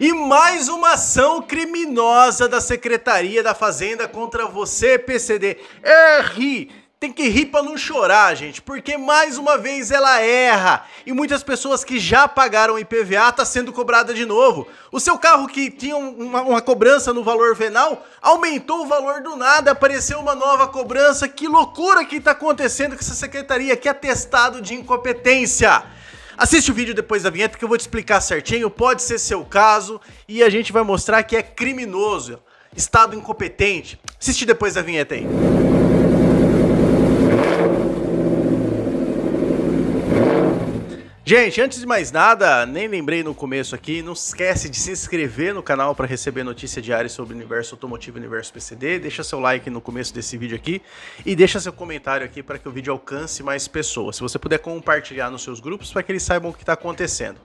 E mais uma ação criminosa da Secretaria da Fazenda contra você, PCD. É ri. Tem que rir para não chorar, gente, porque mais uma vez ela erra e muitas pessoas que já pagaram IPVA tá sendo cobrada de novo. O seu carro que tinha uma, uma cobrança no valor venal aumentou o valor do nada, apareceu uma nova cobrança. Que loucura que tá acontecendo com essa secretaria, que atestado de incompetência! Assiste o vídeo depois da vinheta que eu vou te explicar certinho, pode ser seu caso e a gente vai mostrar que é criminoso, estado incompetente. Assiste depois da vinheta aí. Gente, antes de mais nada, nem lembrei no começo aqui, não esquece de se inscrever no canal para receber notícias diárias sobre o universo automotivo e universo PCD. Deixa seu like no começo desse vídeo aqui e deixa seu comentário aqui para que o vídeo alcance mais pessoas. Se você puder compartilhar nos seus grupos para que eles saibam o que está acontecendo.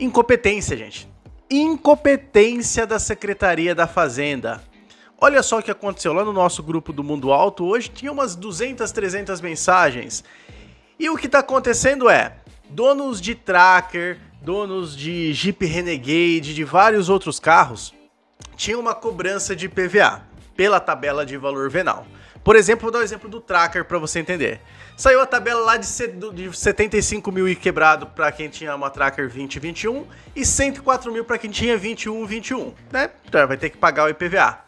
Incompetência, gente. Incompetência da Secretaria da Fazenda. Olha só o que aconteceu lá no nosso grupo do Mundo Alto. Hoje tinha umas 200, 300 mensagens. E o que está acontecendo é, donos de Tracker, donos de Jeep Renegade, de vários outros carros, tinham uma cobrança de PVA pela tabela de valor venal. Por exemplo, vou dar o um exemplo do Tracker para você entender. Saiu a tabela lá de, 75 mil e quebrado para quem tinha uma Tracker 2021 e 104 mil para quem tinha 21, 21, né? Então, vai ter que pagar o IPVA.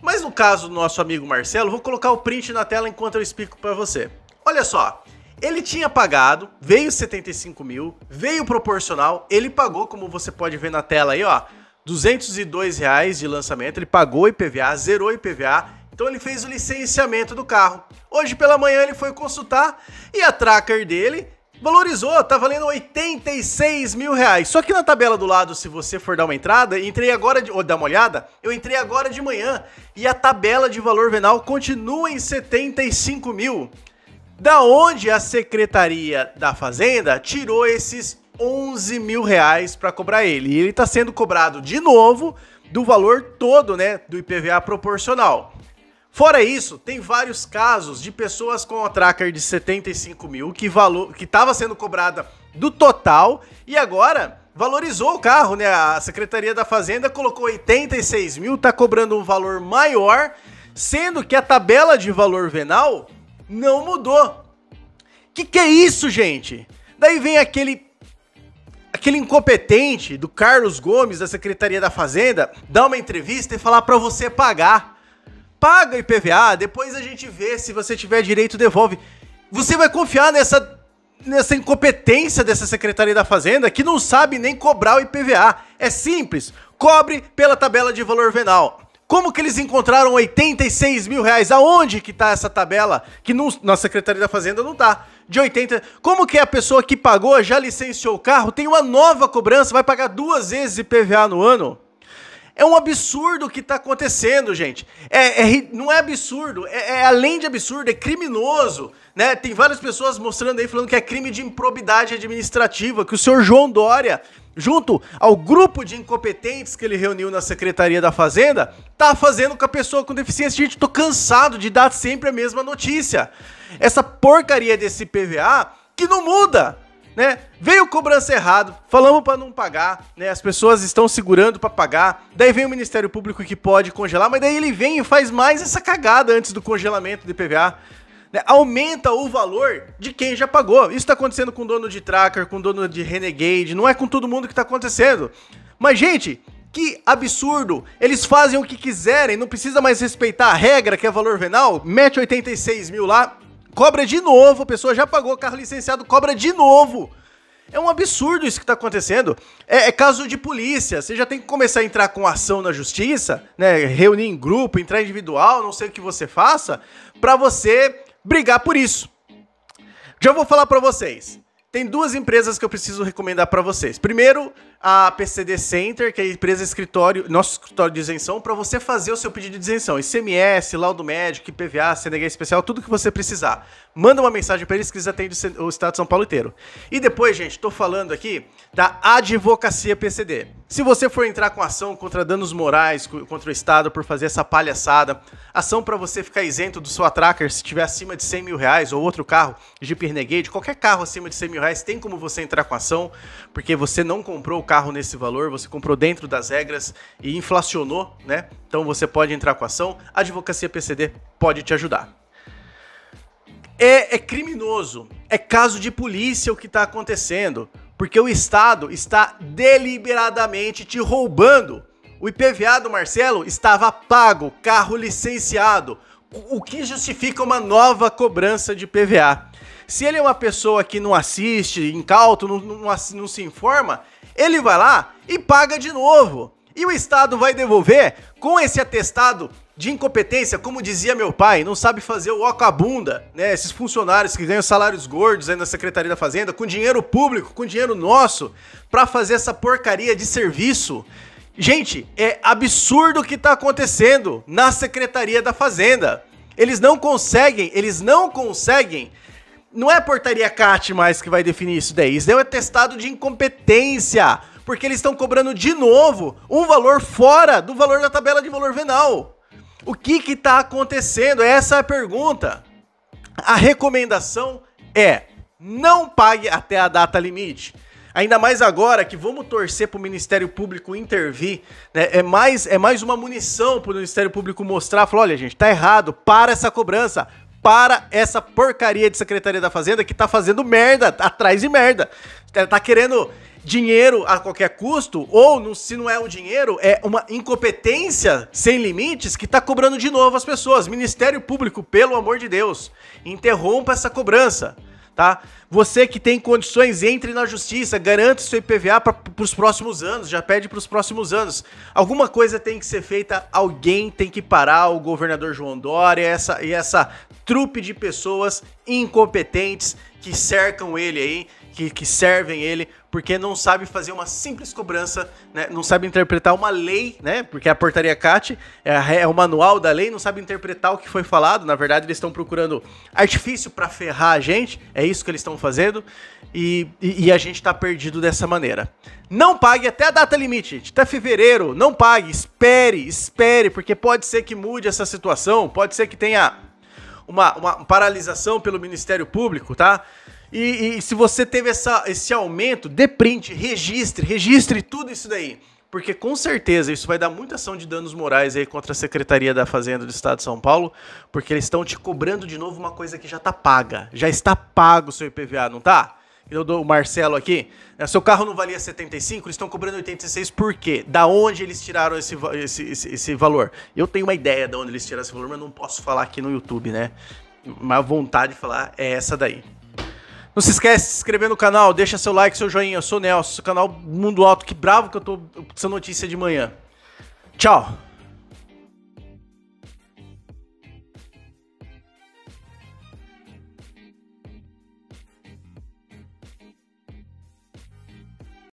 Mas no caso do nosso amigo Marcelo, vou colocar o print na tela enquanto eu explico para você. Olha só, ele tinha pagado, veio 75 mil, veio proporcional, ele pagou, como você pode ver na tela aí, ó, 202 reais de lançamento, ele pagou IPVA, zerou IPVA, então ele fez o licenciamento do carro. Hoje pela manhã ele foi consultar e a tracker dele valorizou, tá valendo 86 mil reais. Só que na tabela do lado, se você for dar uma entrada, entrei agora de. Ou dar uma olhada, eu entrei agora de manhã e a tabela de valor venal continua em 75 mil. Da onde a Secretaria da Fazenda tirou esses 11 mil reais para cobrar ele? E ele está sendo cobrado de novo do valor todo né, do IPVA proporcional. Fora isso, tem vários casos de pessoas com a tracker de 75 mil que valor que estava sendo cobrada do total e agora valorizou o carro, né? A Secretaria da Fazenda colocou 86 mil, tá cobrando um valor maior, sendo que a tabela de valor venal não mudou. Que que é isso, gente? Daí vem aquele aquele incompetente do Carlos Gomes da Secretaria da Fazenda dar uma entrevista e falar para você pagar. Paga o IPVA, depois a gente vê se você tiver direito devolve. Você vai confiar nessa nessa incompetência dessa Secretaria da Fazenda que não sabe nem cobrar o IPVA. É simples, cobre pela tabela de valor venal. Como que eles encontraram 86 mil reais? Aonde que tá essa tabela? Que na Secretaria da Fazenda não tá. De 80. Como que é a pessoa que pagou, já licenciou o carro, tem uma nova cobrança, vai pagar duas vezes IPVA no ano? É um absurdo o que está acontecendo, gente. É, é, não é absurdo, é, é, além de absurdo, é criminoso. Né? Tem várias pessoas mostrando aí, falando que é crime de improbidade administrativa, que o senhor João Dória, junto ao grupo de incompetentes que ele reuniu na Secretaria da Fazenda, tá fazendo com a pessoa com deficiência. Gente, tô cansado de dar sempre a mesma notícia. Essa porcaria desse PVA que não muda né? Veio cobrança errado, falamos para não pagar, né? As pessoas estão segurando para pagar. Daí vem o Ministério Público que pode congelar, mas daí ele vem e faz mais essa cagada antes do congelamento de PVA Né? Aumenta o valor de quem já pagou. Isso tá acontecendo com dono de Tracker, com dono de Renegade, não é com todo mundo que tá acontecendo. Mas gente, que absurdo! Eles fazem o que quiserem, não precisa mais respeitar a regra que é valor venal, mete 86 mil lá Cobra de novo, a pessoa já pagou carro licenciado, cobra de novo. É um absurdo isso que está acontecendo. É, é, caso de polícia. Você já tem que começar a entrar com ação na justiça, né? Reunir em grupo, entrar individual, não sei o que você faça, para você brigar por isso. Já vou falar para vocês. Tem duas empresas que eu preciso recomendar para vocês. Primeiro, a PCD Center, que é a empresa escritório, nosso escritório de isenção, para você fazer o seu pedido de isenção. ICMS, laudo médico, IPVA, CNH especial, tudo que você precisar. Manda uma mensagem para eles que eles atendem o estado de São Paulo inteiro. E depois, gente, estou falando aqui da advocacia PCD. Se você for entrar com ação contra danos morais contra o Estado por fazer essa palhaçada, ação para você ficar isento do seu atracker se tiver acima de 100 mil reais ou outro carro, Jeep Renegade, qualquer carro acima de 100 mil reais, tem como você entrar com ação, porque você não comprou carro nesse valor, você comprou dentro das regras e inflacionou, né? Então você pode entrar com a ação, a advocacia PCD pode te ajudar. É, é criminoso, é caso de polícia o que está acontecendo, porque o Estado está deliberadamente te roubando. O IPVA do Marcelo estava pago, carro licenciado o que justifica uma nova cobrança de PVA? Se ele é uma pessoa que não assiste, incauto, não, não, não se informa, ele vai lá e paga de novo. E o Estado vai devolver com esse atestado de incompetência, como dizia meu pai, não sabe fazer o oco né? Esses funcionários que ganham salários gordos aí na Secretaria da Fazenda, com dinheiro público, com dinheiro nosso, para fazer essa porcaria de serviço. Gente, é absurdo o que está acontecendo na Secretaria da Fazenda. Eles não conseguem, eles não conseguem. Não é a portaria CAT mais que vai definir isso daí. Isso daí é um testado de incompetência. Porque eles estão cobrando de novo um valor fora do valor da tabela de valor venal. O que que tá acontecendo? Essa é a pergunta. A recomendação é não pague até a data limite. Ainda mais agora que vamos torcer para o Ministério Público intervir, né? É mais, é mais uma munição para o Ministério Público mostrar, falar, olha gente, tá errado, para essa cobrança, para essa porcaria de Secretaria da Fazenda que tá fazendo merda, atrás de merda. Tá, tá querendo dinheiro a qualquer custo, ou se não é o dinheiro, é uma incompetência sem limites que tá cobrando de novo as pessoas. Ministério Público, pelo amor de Deus, interrompa essa cobrança tá? Você que tem condições, entre na justiça, garante seu IPVA para os próximos anos, já pede para os próximos anos. Alguma coisa tem que ser feita, alguém tem que parar o governador João Dória essa, e essa trupe de pessoas incompetentes que cercam ele aí que, que servem ele, porque não sabe fazer uma simples cobrança, né? não sabe interpretar uma lei, né? Porque é a portaria CAT é, é, o manual da lei, não sabe interpretar o que foi falado. Na verdade, eles estão procurando artifício para ferrar a gente, é isso que eles estão fazendo, e, e, e a gente está perdido dessa maneira. Não pague até a data limite, gente. até fevereiro, não pague, espere, espere, porque pode ser que mude essa situação, pode ser que tenha uma, uma paralisação pelo Ministério Público, tá? E, e, se você teve essa, esse aumento, dê print, registre, registre tudo isso daí. Porque com certeza isso vai dar muita ação de danos morais aí contra a Secretaria da Fazenda do Estado de São Paulo, porque eles estão te cobrando de novo uma coisa que já está paga. Já está pago o seu IPVA, não tá? Eu dou o Marcelo aqui. É, seu carro não valia 75, eles estão cobrando 86 por quê? Da onde eles tiraram esse, esse, esse, esse valor? Eu tenho uma ideia de onde eles tiraram esse valor, mas não posso falar aqui no YouTube, né? Mas a vontade de falar é essa daí. Não se esquece de se inscrever no canal, deixa seu like, seu joinha. Eu sou o Nelson, canal Mundo Alto. Que bravo que eu tô. Essa notícia de manhã. Tchau.